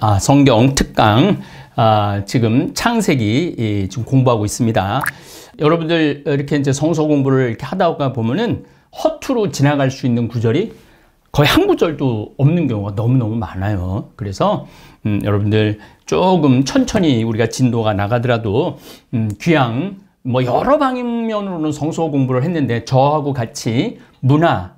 아, 성경 특강 아, 지금 창세기 예, 지금 공부하고 있습니다. 여러분들 이렇게 이제 성서 공부를 이렇게 하다가 보면은 허투루 지나갈 수 있는 구절이 거의 한 구절도 없는 경우가 너무너무 많아요. 그래서 음, 여러분들 조금 천천히 우리가 진도가 나가더라도 음, 귀향뭐 여러 방면으로는 성서 공부를 했는데 저하고 같이 문화,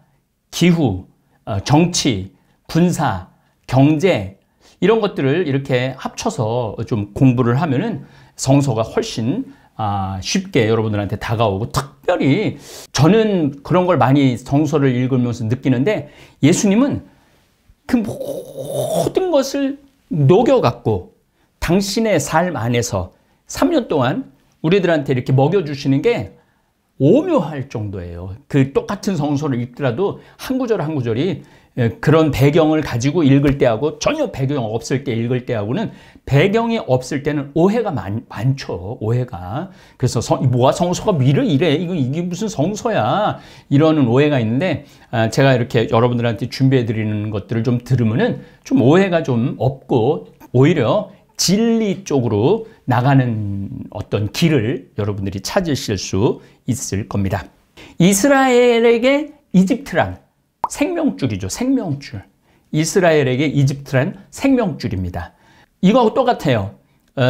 기후, 어, 정치, 군사, 경제, 이런 것들을 이렇게 합쳐서 좀 공부를 하면은 성서가 훨씬 아, 쉽게 여러분들한테 다가오고 특별히 저는 그런 걸 많이 성서를 읽으면서 느끼는데 예수님은 그 모든 것을 녹여갖고 당신의 삶 안에서 3년 동안 우리들한테 이렇게 먹여주시는 게 오묘할 정도예요. 그 똑같은 성서를 읽더라도 한 구절 한 구절이 예, 그런 배경을 가지고 읽을 때하고 전혀 배경 없을 때 읽을 때하고는 배경이 없을 때는 오해가 많, 많죠. 오해가. 그래서 성, 뭐가 성서가 미를 이래. 이거 이게 무슨 성서야. 이러는 오해가 있는데 아, 제가 이렇게 여러분들한테 준비해 드리는 것들을 좀 들으면은 좀 오해가 좀 없고 오히려 진리 쪽으로 나가는 어떤 길을 여러분들이 찾으실 수 있을 겁니다. 이스라엘에게 이집트랑 생명줄이죠. 생명줄. 이스라엘에게 이집트란 생명줄입니다. 이거하고 똑같아요. 어,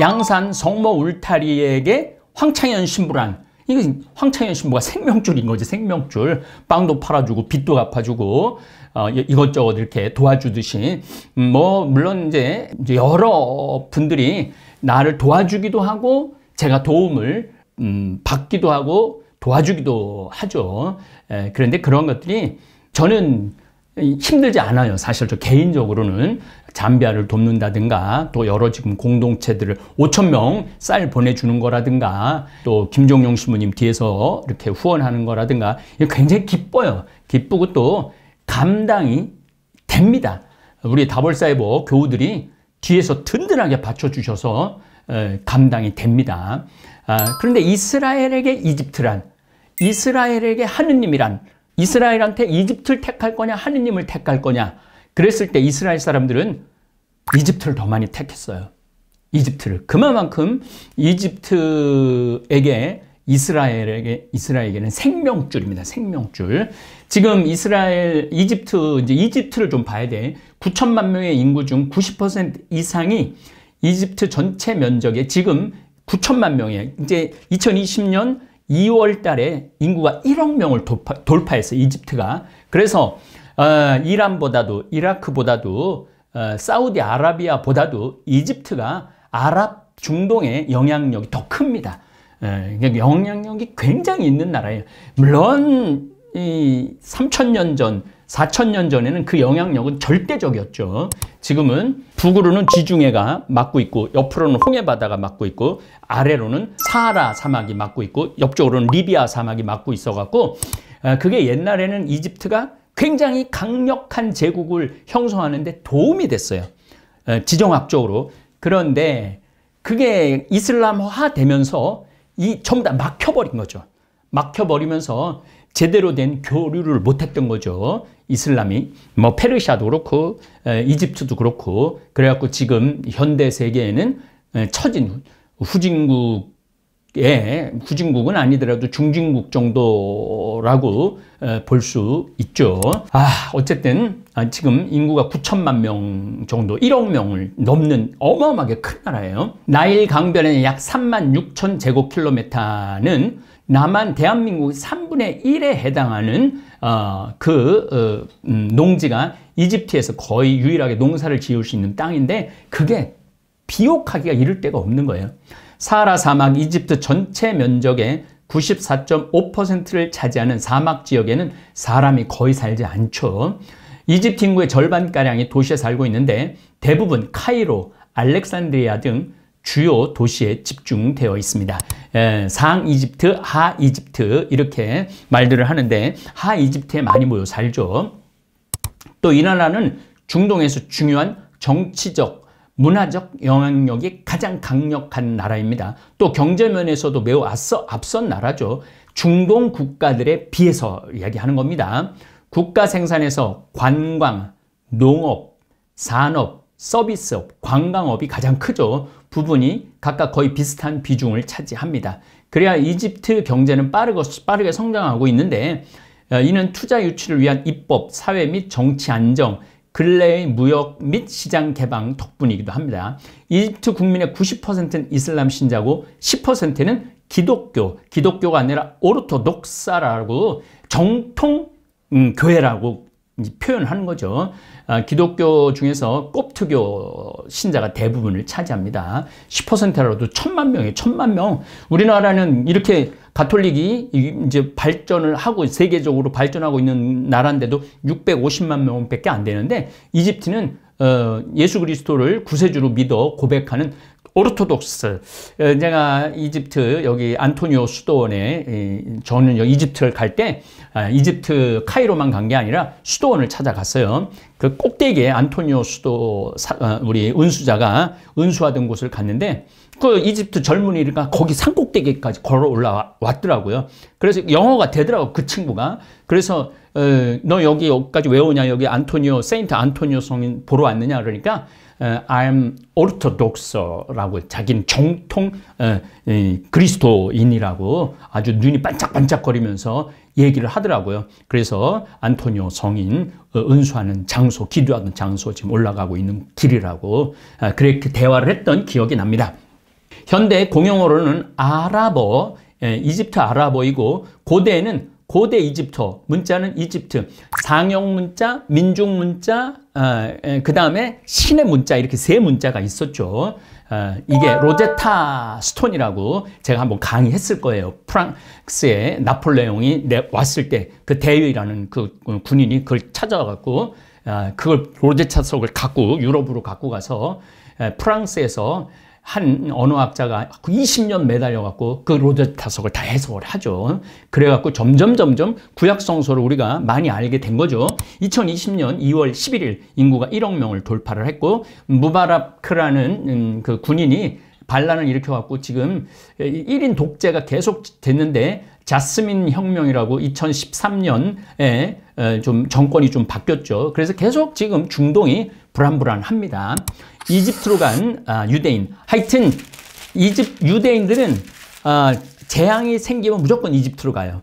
양산 성모 울타리에게 황창현 신부란 이거 황창현 신부가 생명줄인 거지 생명줄 빵도 팔아주고 빚도 갚아주고 어, 이것저것 이렇게 도와주듯이 음, 뭐 물론 이제 여러 분들이 나를 도와주기도 하고 제가 도움을 음, 받기도 하고 도와주기도 하죠 에, 그런데 그런 것들이 저는 힘들지 않아요. 사실 저 개인적으로는 잠비아를 돕는다든가 또 여러 지금 공동체들을 5천 명 쌀 보내주는 거라든가 또 김종용 신부님 뒤에서 이렇게 후원하는 거라든가 굉장히 기뻐요. 기쁘고 또 감당이 됩니다. 우리 다볼사이버 교우들이 뒤에서 든든하게 받쳐주셔서 감당이 됩니다. 아, 그런데 이스라엘에게 이집트란 이스라엘에게 하느님이란 이스라엘한테 이집트를 택할 거냐 하느님을 택할 거냐 그랬을 때 이스라엘 사람들은 이집트를 더 많이 택했어요. 이집트를 그만큼 이집트에게 이스라엘에게 이스라엘에게는 생명줄입니다. 생명줄. 지금 이스라엘 이집트 이제 이집트를 좀 봐야 돼. 9천만 명의 인구 중 90% 이상이 이집트 전체 면적의 지금 9천만 명이에요. 이제 2020년 2월 달에 인구가 1억 명을 돌파, 돌파했어 요 이집트가. 그래서 어, 이란보다도 이라크보다도 어, 사우디아라비아보다도 이집트가 아랍 중동의 영향력이 더 큽니다. 예, 그러니까 영향력이 굉장히 있는 나라예요. 물론 이 3천 년전 4천년 전에는 그 영향력은 절대적이었죠. 지금은 북으로는 지중해가 막고 있고 옆으로는 홍해바다가 막고 있고 아래로는 사하라 사막이 막고 있고 옆쪽으로는 리비아 사막이 막고 있어갖고 아, 그게 옛날에는 이집트가 굉장히 강력한 제국을 형성하는 데 도움이 됐어요. 아, 지정학적으로. 그런데 그게 이슬람화 되면서 이 전부 다 막혀버린 거죠. 막혀버리면서 제대로 된 교류를 못했던 거죠. 이슬람이 뭐 페르시아도 그렇고 이집트도 그렇고 그래갖고 지금 현대 세계에는 처진 후진국의 후진국은 아니더라도 중진국 정도라고 볼 수 있죠. 아 어쨌든 아, 지금 인구가 9천만 명 정도 1억 명을 넘는 어마어마하게 큰 나라예요. 나일 강변의 약 3만 6천 제곱킬로미터는 남한 대한민국 3분의 1에 해당하는 어, 그 어, 음, 농지가 이집트에서 거의 유일하게 농사를 지을 수 있는 땅인데 그게 비옥하기가 이를 데가 없는 거예요. 사하라 사막 이집트 전체 면적의 94.5%를 차지하는 사막 지역에는 사람이 거의 살지 않죠. 이집트 인구의 절반가량이 도시에 살고 있는데 대부분 카이로, 알렉산드리아 등 주요 도시에 집중되어 있습니다. 예, 상 이집트, 하 이집트 이렇게 말들을 하는데 하 이집트에 많이 모여 살죠. 또 이 나라는 중동에서 중요한 정치적, 문화적 영향력이 가장 강력한 나라입니다. 또 경제면에서도 매우 앞서, 앞선 나라죠. 중동 국가들에 비해서 이야기하는 겁니다. 국가 생산에서 관광, 농업, 산업, 서비스업, 관광업이 가장 크죠. 부분이 각각 거의 비슷한 비중을 차지합니다. 그래야 이집트 경제는 빠르고, 빠르게 성장하고 있는데 어, 이는 투자 유치를 위한 입법, 사회 및 정치 안정, 근래의 무역 및 시장 개방 덕분이기도 합니다. 이집트 국민의 90%는 이슬람 신자고 10%는 기독교, 기독교가 아니라 오르토독사라고 정통 음, 교회라고 표현하는 거죠. 아, 기독교 중에서 꼽트교 신자가 대부분을 차지합니다. 10%라도 천만 명이 천만 명. 우리나라는 이렇게 가톨릭이 이제 발전을 하고 세계적으로 발전하고 있는 나라인데도 650만 명밖에 안 되는데 이집트는 어, 예수 그리스도를 구세주로 믿어 고백하는 오르토독스 제가 어, 이집트 여기 안토니오 수도원에 저는 이집트를 갈때 아, 이집트 카이로만 간 게 아니라 수도원을 찾아갔어요. 그 꼭대기에 안토니오 수도 어, 우리 은수자가 은수하던 곳을 갔는데 그 이집트 젊은이가 거기 산 꼭대기까지 걸어 올라왔더라고요. 그래서 영어가 되더라고 그 친구가. 그래서 너 여기 여기까지 왜 오냐 여기 안토니오 세인트 안토니오 성인 보러 왔느냐 그러니까 I'm Orthodox라고 자기는 정통 그리스도인이라고 아주 눈이 반짝반짝거리면서 얘기를 하더라고요. 그래서 안토니오 성인 어, 은수하는 장소, 기도하는 장소 지금 올라가고 있는 길이라고 아, 그렇게 대화를 했던 기억이 납니다. 현대 공용어로는 아랍어, 이집트 아랍어이고 고대에는 고대 이집트 문자는 이집트 상형 문자, 민중 문자, 어, 그 다음에 신의 문자 이렇게 세 문자가 있었죠. 어, 이게 로제타 스톤이라고 제가 한번 강의했을 거예요. 프랑스에 나폴레옹이 왔을 때 그 대위라는 그 군인이 그걸 찾아와고 어, 그걸 로제타 속을 갖고 유럽으로 갖고 가서 프랑스에서 한 언어학자가 20년 그 매달려갖고 그 로제 타석을 다 해석을 하죠. 그래갖고 점점 점점 구약성서를 우리가 많이 알게 된 거죠. 2020년 2월 11일 인구가 1억 명을 돌파를 했고 무바라크라는 음, 그 군인이 반란을 일으켜갖고 지금 1인 독재가 계속 됐는데 자스민 혁명이라고 2013년에 좀 정권이 좀 바뀌었죠. 그래서 계속 지금 중동이 불안불안합니다. 이집트로 간 아, 유대인. 하여튼 이집 트 유대인들은 아, 재앙이 생기면 무조건 이집트로 가요.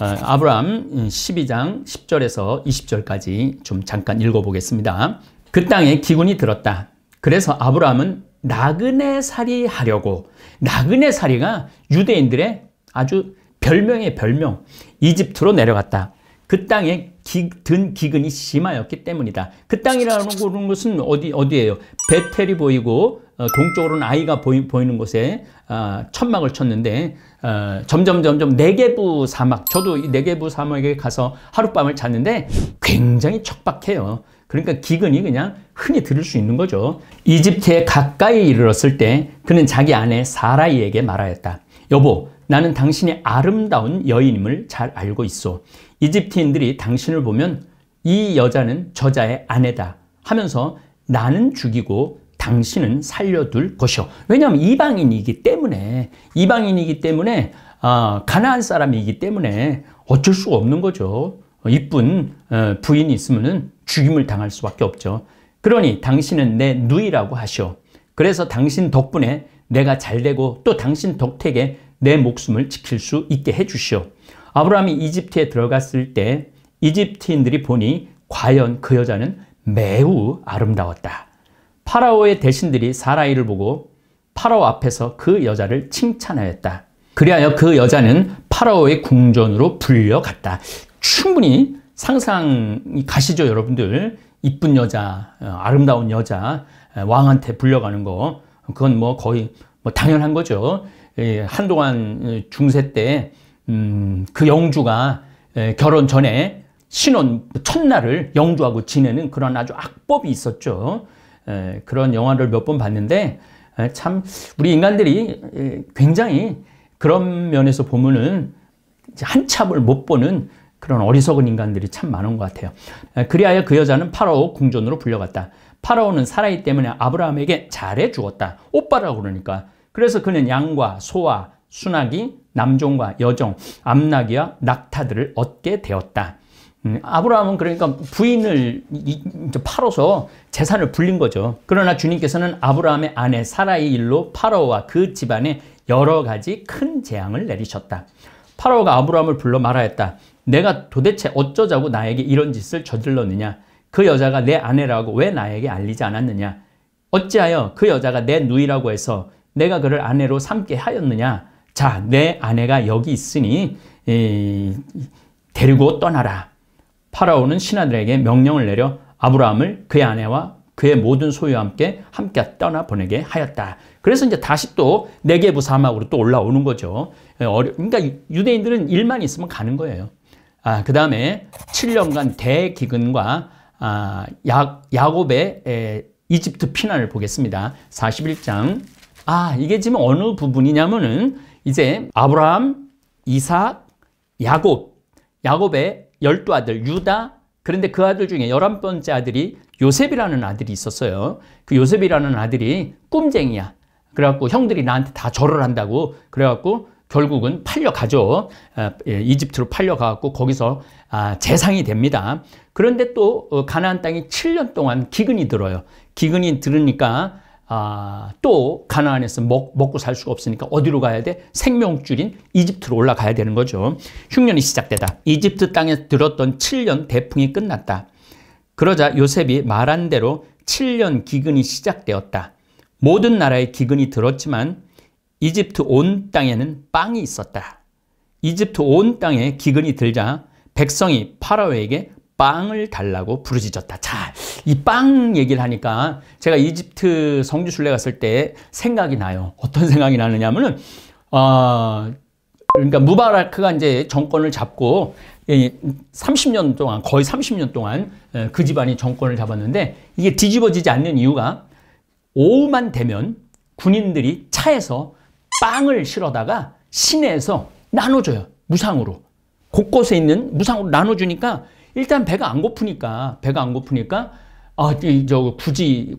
아, 아브라함 12장 음, 10절에서 20절까지 좀 잠깐 읽어보겠습니다. 그 땅에 기근이 들었다. 그래서 아브라함은 나그네 살이 하려고 나그네 살이가 유대인들의 아주 별명의 별명 이집트로 내려갔다. 그 땅에 기, 든 기근이 심하였기 때문이다. 그땅이라는 것은 어디, 어디예요? 베텔이 보이고, 어, 동쪽으로는 아이가 보이, 보이는 곳에 어, 천막을 쳤는데 어, 점점 점점 내개부 사막 저도 이 내개부 사막에 가서 하룻밤을 잤는데 굉장히 척박해요. 그러니까 기근이 그냥 흔히 들을 수 있는 거죠. 이집트에 가까이 이르렀을 때 그는 자기 아내 사라이에게 말하였다. 여보 나는 당신이 아름다운 여인임을 잘 알고 있어. 이집트인들이 당신을 보면 이 여자는 저자의 아내다 하면서 나는 죽이고 당신은 살려둘 것이요. 왜냐하면 이방인이기 때문에 이방인이기 때문에 아, 가나안 사람이기 때문에 어쩔 수가 없는 거죠. 이쁜 어, 부인이 있으면 죽임을 당할 수밖에 없죠. 그러니 당신은 내 누이라고 하시오. 그래서 당신 덕분에 내가 잘되고 또 당신 덕택에 내 목숨을 지킬 수 있게 해주시오. 아브라함이 이집트에 들어갔을 때 이집트인들이 보니 과연 그 여자는 매우 아름다웠다. 파라오의 대신들이 사라이를 보고 파라오 앞에서 그 여자를 칭찬하였다. 그리하여 그 여자는 파라오의 궁전으로 불려갔다. 충분히 상상이 가시죠, 여러분들. 이쁜 여자, 어, 아름다운 여자, 어, 왕한테 불려가는 거. 그건 뭐 거의 뭐 당연한 거죠. 예, 한동안 어, 중세 때, 음, 그 영주가 결혼 전에 신혼 첫날을 영주하고 지내는 그런 아주 악법이 있었죠. 그런 영화를 몇 번 봤는데, 참, 우리 인간들이 굉장히 그런 면에서 보면은 한참을 못 보는 그런 어리석은 인간들이 참 많은 것 같아요. 그리하여 그 여자는 파라오 궁전으로 불려갔다. 파라오는 사라이 때문에 아브라함에게 잘해 주었다. 오빠라고 그러니까 그래서 그는 양과 소와 순나기 남종과 여종, 암나기와 낙타들을 얻게 되었다. 음, 아브라함은 그러니까 부인을 팔아서 재산을 불린 거죠. 그러나 주님께서는 아브라함의 아내 사라의 일로 파라오와 그 집안에 여러 가지 큰 재앙을 내리셨다. 파라오가 아브라함을 불러 말하였다. 내가 도대체 어쩌자고 나에게 이런 짓을 저질렀느냐? 그 여자가 내 아내라고 왜 나에게 알리지 않았느냐? 어찌하여 그 여자가 내 누이라고 해서 내가 그를 아내로 삼게 하였느냐? 자, 내 아내가 여기 있으니 이, 데리고 떠나라. 파라오는 신하들에게 명령을 내려 아브라함을 그의 아내와 그의 모든 소유와 함께 함께 떠나 보내게 하였다. 그래서 이제 다시 또 네게부 사막으로 또 올라오는 거죠. 예, 그러니까 유대인들은 일만 있으면 가는 거예요. 아, 그 다음에 7년간 대기근과 아, 야, 야곱의 에, 이집트 피난을 보겠습니다. 41장 아 이게 지금 어느 부분이냐면은 이제 아브라함, 이삭, 야곱, 야곱의 열두 아들 유다 그런데 그 아들 중에 열한 번째 아들이 요셉이라는 아들이 있었어요. 그 요셉이라는 아들이 꿈쟁이야. 그래갖고 형들이 나한테 다 절을 한다고 그래갖고 결국은 팔려가죠. 아, 예, 이집트로 팔려가갖고 거기서 아, 재상이 됩니다. 그런데 또 어, 가나안 땅이 7년 동안 기근이 들어요. 기근이 들으니까 아, 또 가나안에서 먹, 먹고 살 수가 없으니까 어디로 가야 돼? 생명줄인 이집트로 올라가야 되는 거죠. 흉년이 시작되다. 이집트 땅에 들었던 7년 대풍이 끝났다. 그러자 요셉이 말한 대로 7년 기근이 시작되었다. 모든 나라에 기근이 들었지만 이집트 온 땅에는 빵이 있었다. 이집트 온 땅에 기근이 들자 백성이 파라오에게 빵을 달라고 부르짖었다. 자, 이 빵 얘기를 하니까 제가 이집트 성지순례 갔을 때 생각이 나요. 어떤 생각이 나느냐면은 어, 그러니까 무바라크가 이제 정권을 잡고 30년 동안 거의 30년 동안 그 집안이 정권을 잡았는데 이게 뒤집어지지 않는 이유가 오후만 되면 군인들이 차에서 빵을 실어다가 시내에서 나눠줘요. 무상으로. 곳곳에 있는 무상으로 나눠주니까 일단 배가 안 고프니까 배가 안 고프니까 아, 저 굳이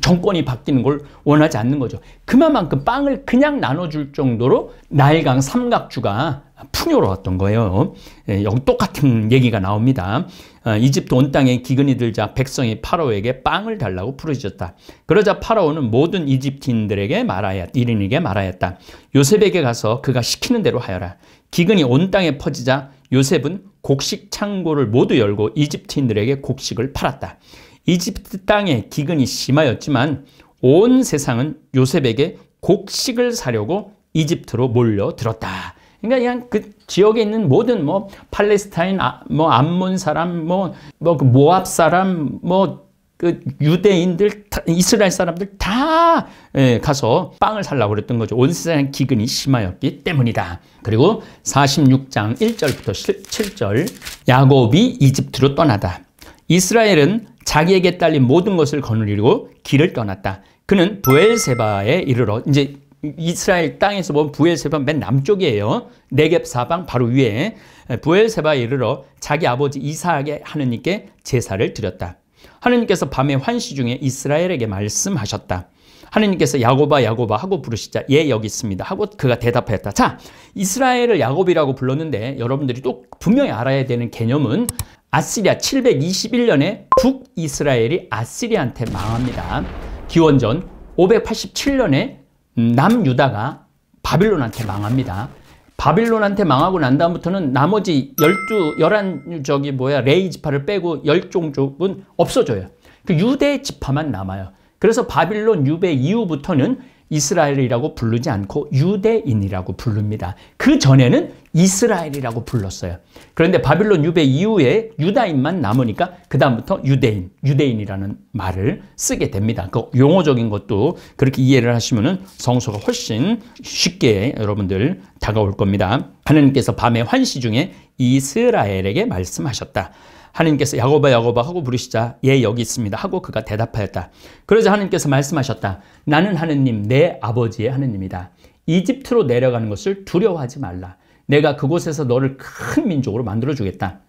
정권이 바뀌는 걸 원하지 않는 거죠. 그만큼 빵을 그냥 나눠줄 정도로 나일강 삼각주가 풍요로웠던 거예요. 예, 여기 똑같은 얘기가 나옵니다. 아, 이집트 온 땅에 기근이 들자 백성이 파라오에게 빵을 달라고 부르짖었다. 그러자 파라오는 모든 이집트인들에게 말하였, 1인에게 말하였다. 요셉에게 가서 그가 시키는 대로 하여라. 기근이 온 땅에 퍼지자 요셉은 곡식 창고를 모두 열고 이집트인들에게 곡식을 팔았다. 이집트 땅의 기근이 심하였지만 온 세상은 요셉에게 곡식을 사려고 이집트로 몰려들었다. 그러니까 그냥 그 지역에 있는 모든 뭐 팔레스타인, 아, 뭐 암몬 사람, 뭐뭐그 모압 사람, 뭐그 유대인들 이스라엘 사람들 다 예, 가서 빵을 살라고 그랬던 거죠. 온 세상 기근이 심하였기 때문이다. 그리고 46장 1절부터 7절 야곱이 이집트로 떠나다. 이스라엘은 자기에게 딸린 모든 것을 거느리고 길을 떠났다. 그는 부엘세바에 이르러 이제 이스라엘 땅에서 보면 부엘세바 맨 남쪽이에요. 네겝 사방 바로 위에 부엘세바에 이르러 자기 아버지 이사하 하느님께 제사를 드렸다. 하느님께서 밤에 환시 중에 이스라엘에게 말씀하셨다. 하느님께서 야고바 야고바 하고 부르시자 예 여기 있습니다 하고 그가 대답하였다. 자 이스라엘을 야곱이라고 불렀는데 여러분들이 또 분명히 알아야 되는 개념은 아시리아 721년에 북이스라엘이 아시리아한테 망합니다. 기원전 587년에 남유다가 바빌론한테 망합니다. 바빌론한테 망하고 난 다음부터는 나머지 열두 열한 저기 뭐야 레이 지파를 빼고 열 종족은 없어져요. 그 유대 지파만 남아요. 그래서 바빌론 유배 이후부터는 이스라엘이라고 부르지 않고 유대인이라고 부릅니다. 그 전에는 이스라엘이라고 불렀어요. 그런데 바빌론 유배 이후에 유다인만 남으니까 그다음부터 유대인, 유대인이라는 말을 쓰게 됩니다. 그 용어적인 것도 그렇게 이해를 하시면은 성소가 훨씬 쉽게 여러분들 다가올 겁니다. 하느님께서밤에 환시 중에 이스라엘에게 말씀하셨다. 하느님께서 야고바 야고바 하고 부르시자 예 여기 있습니다 하고 그가 대답하였다. 그러자 하느님께서 말씀하셨다. 나는 하느님 내 아버지의 하느님이다. 이집트로 내려가는 것을 두려워하지 말라. 내가 그곳에서 너를 큰 민족으로 만들어 주겠다.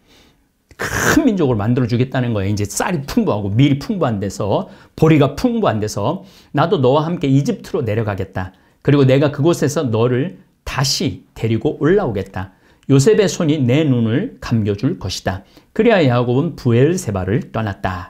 큰 민족으로 만들어 주겠다는 거예요. 이제 쌀이 풍부하고 밀이 풍부한 데서 보리가 풍부한 데서 나도 너와 함께 이집트로 내려가겠다. 그리고 내가 그곳에서 너를 다시 데리고 올라오겠다. 요셉의 손이 내 눈을 감겨줄 것이다. 그래야 야곱은 부엘세바를 떠났다.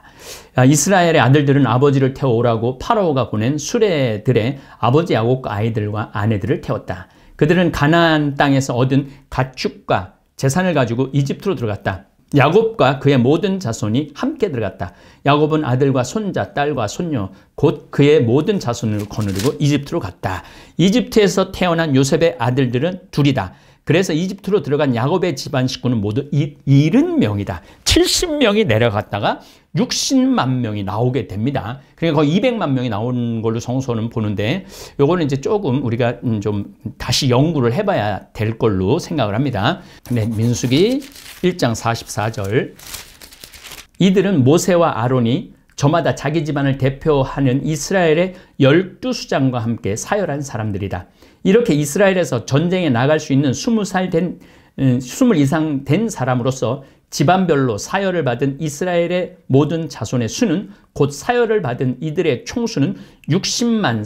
아, 이스라엘의 아들들은 아버지를 태워오라고 파라오가 보낸 수레들의 아버지 야곱과 아이들과 아내들을 태웠다. 그들은 가나안 땅에서 얻은 가축과 재산을 가지고 이집트로 들어갔다. 야곱과 그의 모든 자손이 함께 들어갔다. 야곱은 아들과 손자, 딸과 손녀, 곧 그의 모든 자손을 거느리고 이집트로 갔다. 이집트에서 태어난 요셉의 아들들은 둘이다. 그래서 이집트로 들어간 야곱의 집안 식구는 모두 70명이다. 70명이 내려갔다가 60만 명이 나오게 됩니다. 그러니까 거의 200만 명이 나온 걸로 성서는 보는데 요거는 이제 조금 우리가 음, 좀 다시 연구를 해봐야 될 걸로 생각을 합니다. 네, 민수기 1장 44절 이들은 모세와 아론이 저마다 자기 집안을 대표하는 이스라엘의 열두 수장과 함께 사열한 사람들이다. 이렇게 이스라엘에서 전쟁에 나갈 수 있는 20살 된, 20 음, 이상 된 사람으로서 집안별로 사열을 받은 이스라엘의 모든 자손의 수는 곧 사열을 받은 이들의 총수는 60만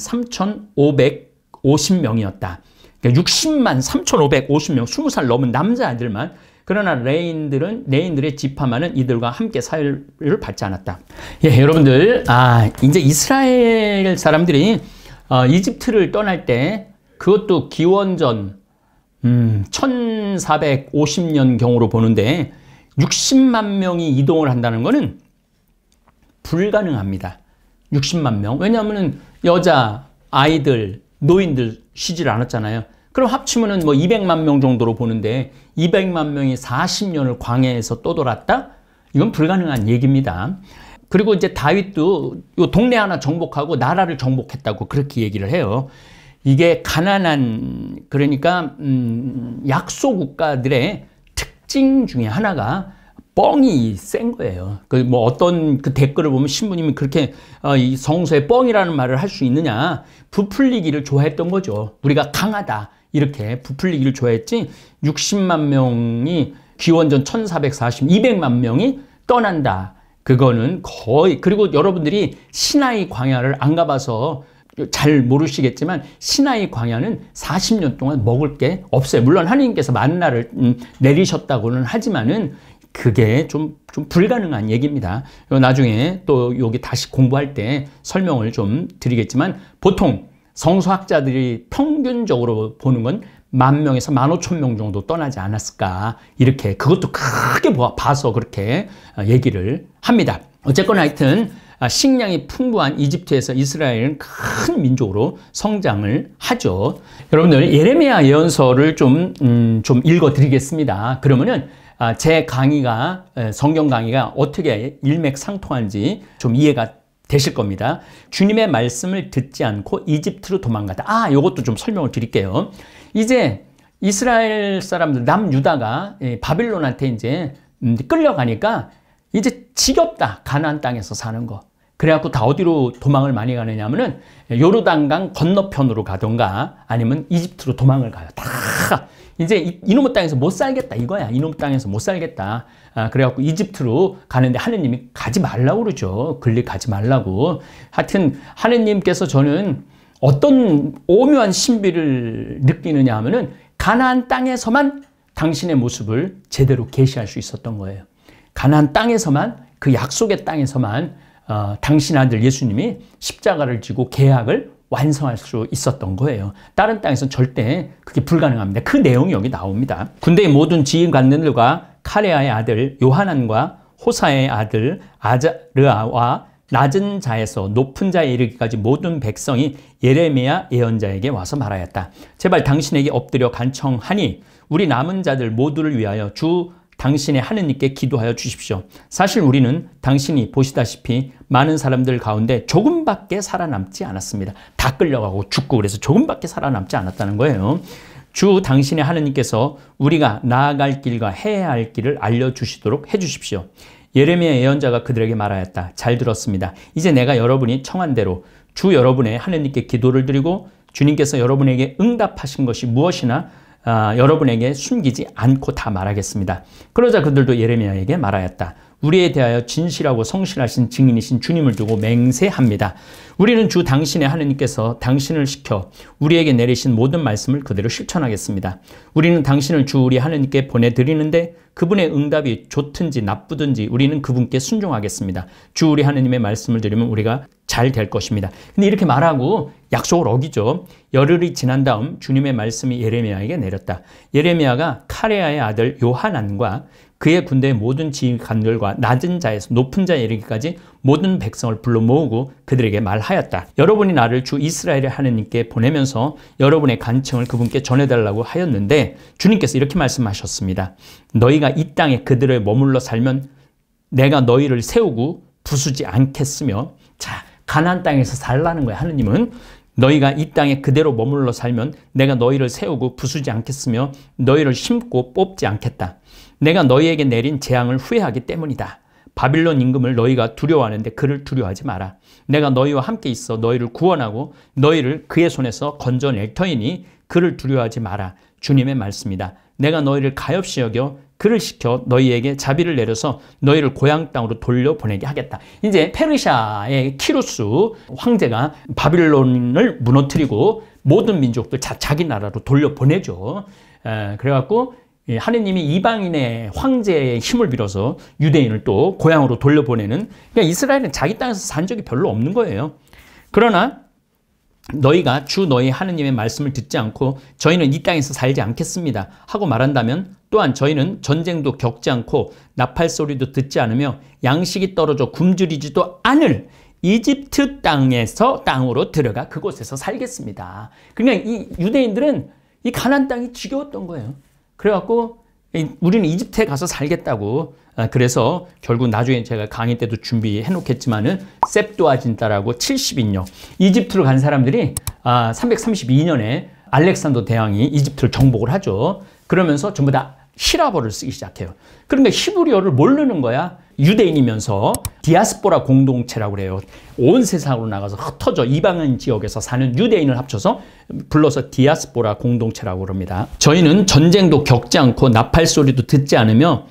3,550명이었다. 그러니까 60만 3,550명, 20살 넘은 남자아들만 그러나 레인들은 레인들의 지파만은 이들과 함께 사열을 받지 않았다. 예, 여러분들, 아 이제 이스라엘 사람들이 어, 이집트를 떠날 때 그것도 기원전 음, 1450년경으로 보는데 60만 명이 이동을 한다는 것은 불가능합니다. 60만 명. 왜냐하면 여자, 아이들, 노인들 쉬질 않았잖아요. 그럼 합치면 뭐 200만 명 정도로 보는데 200만 명이 40년을 광해에서 떠돌았다? 이건 불가능한 얘기입니다. 그리고 이제 다윗도 요 동네 하나 정복하고 나라를 정복했다고 그렇게 얘기를 해요. 이게 가난한 그러니까 음, 약소 국가들의 특징 중에 하나가 뻥이 센 거예요. 그 뭐 어떤 그 댓글을 보면 신부님이 그렇게 어, 이 성서에 뻥이라는 말을 할 수 있느냐 부풀리기를 좋아했던 거죠. 우리가 강하다 이렇게 부풀리기를 좋아했지 60만 명이 기원전 1440 200만 명이 떠난다. 그거는 거의 그리고 여러분들이 신하의 광야를 안 가봐서 잘 모르시겠지만 신하의 광야는 40년 동안 먹을 게 없어요. 물론 하느님께서 만나를 음, 내리셨다고는 하지만은 그게 좀, 좀 불가능한 얘기입니다. 나중에 또 여기 다시 공부할 때 설명을 좀 드리겠지만 보통 성수학자들이 평균적으로 보는 건 만 명에서 만 오천 명 정도 떠나지 않았을까 이렇게 그것도 크게 봐서 그렇게 어, 얘기를 합니다. 어쨌거나 하여튼 아, 식량이 풍부한 이집트에서 이스라엘은 큰 민족으로 성장을 하죠. 여러분들 예레미야 예언서를 좀좀 음, 좀 읽어드리겠습니다. 그러면은 아, 제 강의가 성경 강의가 어떻게 일맥상통한지 좀 이해가 되실 겁니다. 주님의 말씀을 듣지 않고 이집트로 도망가다. 아, 이것도 좀 설명을 드릴게요. 이제 이스라엘 사람들 남유다가 예, 바빌론한테 이제 음, 끌려가니까 이제 지겹다. 가나안 땅에서 사는 거. 그래갖고 다 어디로 도망을 많이 가느냐 하면은 요르단강 건너편으로 가던가 아니면 이집트로 도망을 가요. 다 이제 이, 놈의 땅에서 못 살겠다 이거야. 이놈의 땅에서 못 살겠다. 아, 그래갖고 이집트로 가는데 하느님이 가지 말라고 그러죠. 근리 가지 말라고. 하여튼 하느님께서 저는 어떤 오묘한 신비를 느끼느냐 하면은 가나안 땅에서만 당신의 모습을 제대로 계시할 수 있었던 거예요. 가나안 땅에서만 그 약속의 땅에서만 어, 당신 아들 예수님이 십자가를 지고 계약을 완성할 수 있었던 거예요. 다른 땅에서는 절대 그게 불가능합니다. 그 내용이 여기 나옵니다. 군대의 모든 지휘관들과 카레아의 아들 요하난과 호사의 아들 아자르아와 낮은 자에서 높은 자에 이르기까지 모든 백성이 예레미야 예언자에게 와서 말하였다. 제발 당신에게 엎드려 간청하니 우리 남은 자들 모두를 위하여 주 당신의 하느님께 기도하여 주십시오. 사실 우리는 당신이 보시다시피 많은 사람들 가운데 조금밖에 살아남지 않았습니다. 다 끌려가고 죽고 그래서 조금밖에 살아남지 않았다는 거예요. 주 당신의 하느님께서 우리가 나아갈 길과 해야 할 길을 알려주시도록 해주십시오. 예레미야 예언자가 그들에게 말하였다. 잘 들었습니다. 이제 내가 여러분이 청한 대로 주 여러분의 하느님께 기도를 드리고 주님께서 여러분에게 응답하신 것이 무엇이나 아, 여러분에게 숨기지 않고 다 말하겠습니다. 그러자 그들도 예레미야에게 말하였다. 우리에 대하여 진실하고 성실하신 증인이신 주님을 두고 맹세합니다. 우리는 주 당신의 하느님께서 당신을 시켜 우리에게 내리신 모든 말씀을 그대로 실천하겠습니다. 우리는 당신을 주 우리 하느님께 보내드리는데 그분의 응답이 좋든지 나쁘든지 우리는 그분께 순종하겠습니다. 주 우리 하느님의 말씀을 드리면 우리가 잘 될 것입니다. 근데 이렇게 말하고 약속을 어기죠. 열흘이 지난 다음 주님의 말씀이 예레미야에게 내렸다. 예레미야가 카레아의 아들 요한안과 그의 군대의 모든 지휘관들과 낮은 자에서 높은 자에 이르기까지 모든 백성을 불러 모으고 그들에게 말하였다. 여러분이 나를 주 이스라엘의 하느님께 보내면서 여러분의 간청을 그분께 전해달라고 하였는데 주님께서 이렇게 말씀하셨습니다. 너희가 이 땅에 그들을 머물러 살면 내가 너희를 세우고 부수지 않겠으며 자 가난 땅에서 살라는 거야 하느님은 너희가 이 땅에 그대로 머물러 살면 내가 너희를 세우고 부수지 않겠으며 너희를 심고 뽑지 않겠다. 내가 너희에게 내린 재앙을 후회하기 때문이다. 바빌론 임금을 너희가 두려워하는데 그를 두려워하지 마라. 내가 너희와 함께 있어 너희를 구원하고 너희를 그의 손에서 건져낼 터이니 그를 두려워하지 마라. 주님의 말씀이다. 내가 너희를 가엾이 여겨 그를 시켜 너희에게 자비를 내려서 너희를 고향 땅으로 돌려보내게 하겠다. 이제 페르시아의 키루스 황제가 바빌론을 무너뜨리고 모든 민족들 자, 자기 나라로 돌려보내죠. 에, 그래갖고 예, 하느님이 이방인의 황제의 힘을 빌어서 유대인을 또 고향으로 돌려보내는 그러니까 이스라엘은 자기 땅에서 산 적이 별로 없는 거예요. 그러나 너희가 주 너희 하느님의 말씀을 듣지 않고 저희는 이 땅에서 살지 않겠습니다 하고 말한다면 또한 저희는 전쟁도 겪지 않고 나팔 소리도 듣지 않으며 양식이 떨어져 굶주리지도 않을 이집트 땅에서 땅으로 들어가 그곳에서 살겠습니다. 그냥이 그러니까 유대인들은 이 가난 땅이 지겨웠던 거예요. 그래갖고 우리는 이집트에 가서 살겠다고 아, 그래서 결국 나중에 제가 강의 때도 준비해 놓겠지만은 셉도아진따라고 70인요 이집트로 간 사람들이 332년에 아, 알렉산더 대왕이 이집트를 정복을 하죠 그러면서 전부 다 히라버를 쓰기 시작해요 그러니까 히브리어를 모르는 거야 유대인이면서 디아스포라 공동체라고 그래요. 온 세상으로 나가서 흩어져 이방인 지역에서 사는 유대인을 합쳐서 불러서 디아스포라 공동체라고 그럽니다. 저희는 전쟁도 겪지 않고 나팔 소리도 듣지 않으며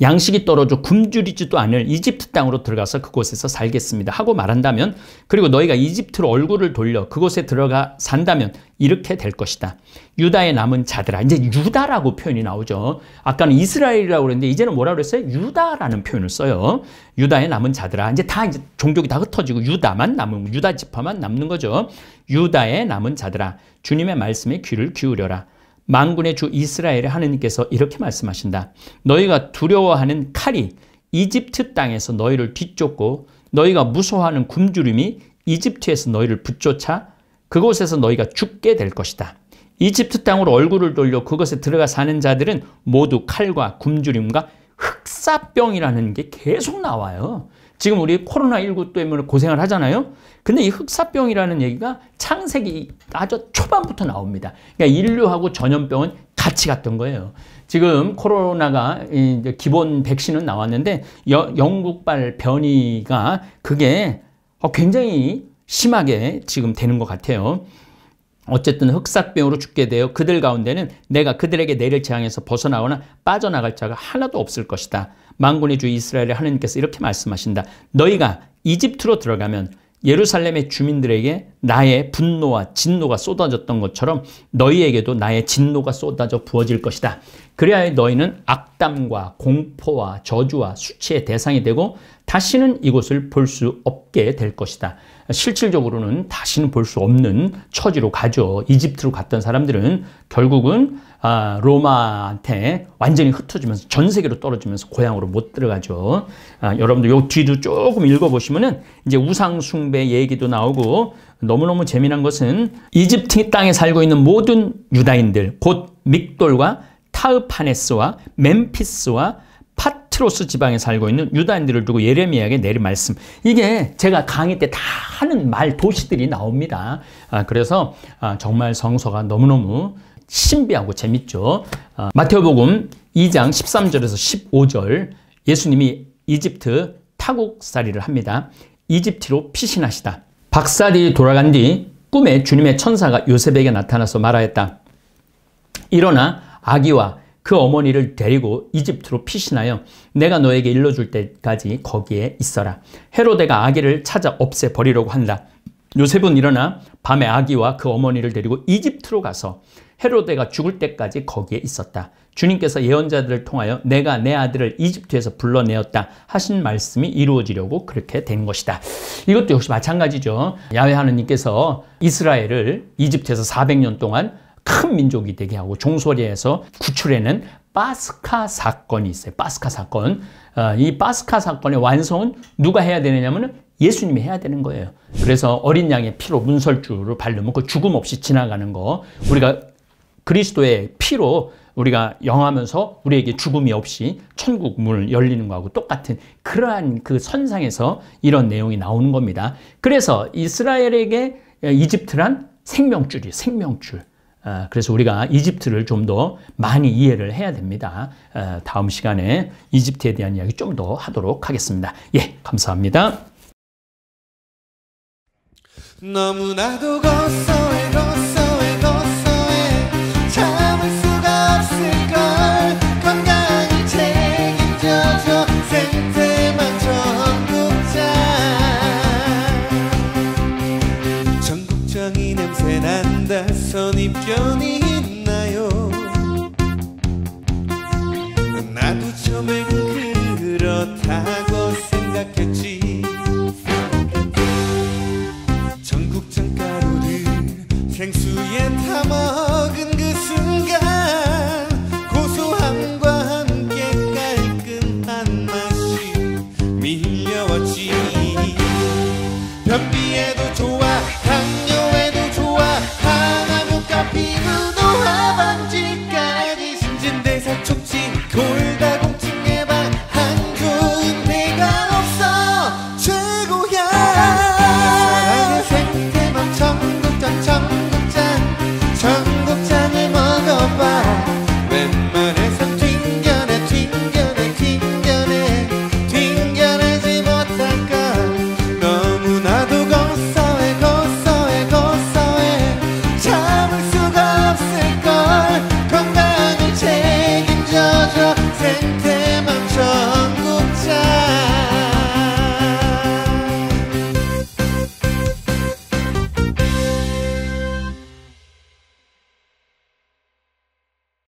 양식이 떨어져 굶주리지도 않을 이집트 땅으로 들어가서 그곳에서 살겠습니다 하고 말한다면 그리고 너희가 이집트로 얼굴을 돌려 그곳에 들어가 산다면 이렇게 될 것이다. 유다의 남은 자들아 이제 유다라고 표현이 나오죠. 아까는 이스라엘이라고 그랬는데 이제는 뭐라 그랬어요? 유다라는 표현을 써요. 유다의 남은 자들아 이제 다 이제 종족이 다 흩어지고 유다만 남은 유다 지파만 남는 거죠. 유다의 남은 자들아 주님의 말씀에 귀를 기울여라. 만군의 주 이스라엘의 하느님께서 이렇게 말씀하신다. 너희가 두려워하는 칼이 이집트 땅에서 너희를 뒤쫓고 너희가 무서워하는 굶주림이 이집트에서 너희를 붙쫓아 그곳에서 너희가 죽게 될 것이다. 이집트 땅으로 얼굴을 돌려 그것에 들어가 사는 자들은 모두 칼과 굶주림과 흑사병이라는 게 계속 나와요. 지금 우리 코로나19 때문에 고생을 하잖아요. 근데 이 흑사병이라는 얘기가 창세기 아주 초반부터 나옵니다. 그러니까 인류하고 전염병은 같이 갔던 거예요. 지금 코로나가 이제 기본 백신은 나왔는데 여, 영국발 변이가 그게 어, 굉장히 심하게 지금 되는 것 같아요. 어쨌든 흑사병으로 죽게 되어 그들 가운데는 내가 그들에게 내릴 재앙에서 벗어나거나 빠져나갈 자가 하나도 없을 것이다. 망군의 주 이스라엘의 하나님께서 이렇게 말씀하신다. 너희가 이집트로 들어가면 예루살렘의 주민들에게 나의 분노와 진노가 쏟아졌던 것처럼 너희에게도 나의 진노가 쏟아져 부어질 것이다. 그래야 너희는 악담과 공포와 저주와 수치의 대상이 되고 다시는 이곳을 볼 수 없게 될 것이다. 실질적으로는 다시는 볼 수 없는 처지로 가죠. 이집트로 갔던 사람들은 결국은 아, 로마한테 완전히 흩어지면서 전 세계로 떨어지면서 고향으로 못 들어가죠. 아, 여러분들 요 뒤도 조금 읽어보시면은 이제 우상 숭배 얘기도 나오고 너무너무 재미난 것은 이집트 땅에 살고 있는 모든 유다인들 곧 믹돌과 타우파네스와 멤피스와 파트로스 지방에 살고 있는 유다인들을 두고 예레미야에게 내린 말씀. 이게 제가 강의 때 다 하는 말 도시들이 나옵니다. 아, 그래서 아, 정말 성서가 너무너무 신비하고 재밌죠. 아, 마태복음 2장 13절에서 15절 예수님이 이집트 타국살이를 합니다. 이집트로 피신하시다. 박살이 돌아간 뒤 꿈에 주님의 천사가 요셉에게 나타나서 말하였다. 일어나 아기와 그 어머니를 데리고 이집트로 피신하여 내가 너에게 일러줄 때까지 거기에 있어라. 헤로데가 아기를 찾아 없애버리려고 한다. 요셉은 일어나 밤에 아기와 그 어머니를 데리고 이집트로 가서 헤로데가 죽을 때까지 거기에 있었다. 주님께서 예언자들을 통하여 내가 내 아들을 이집트에서 불러내었다 하신 말씀이 이루어지려고 그렇게 된 것이다. 이것도 역시 마찬가지죠. 야외 하느님께서 이스라엘을 이집트에서 400년 동안 큰 민족이 되게 하고 종소리에서 구출해낸 바스카 사건이 있어요. 바스카 사건. 어, 이 바스카 사건의 완성은 누가 해야 되느냐면 예수님이 해야 되는 거예요. 그래서 어린 양의 피로 문설주를 바르면 그 죽음 없이 지나가는 거 우리가 그리스도의 피로 우리가 영하면서 우리에게 죽음이 없이 천국 문을 열리는 거하고 똑같은 그러한 그 선상에서 이런 내용이 나오는 겁니다. 그래서 이스라엘에게 이집트란 생명줄이 생명줄. 아, 그래서 우리가 이집트를 좀 더 많이 이해를 해야 됩니다. 아, 다음 시간에 이집트에 대한 이야기 좀 더 하도록 하겠습니다. 예, 감사합니다. 너무나도 거서 time.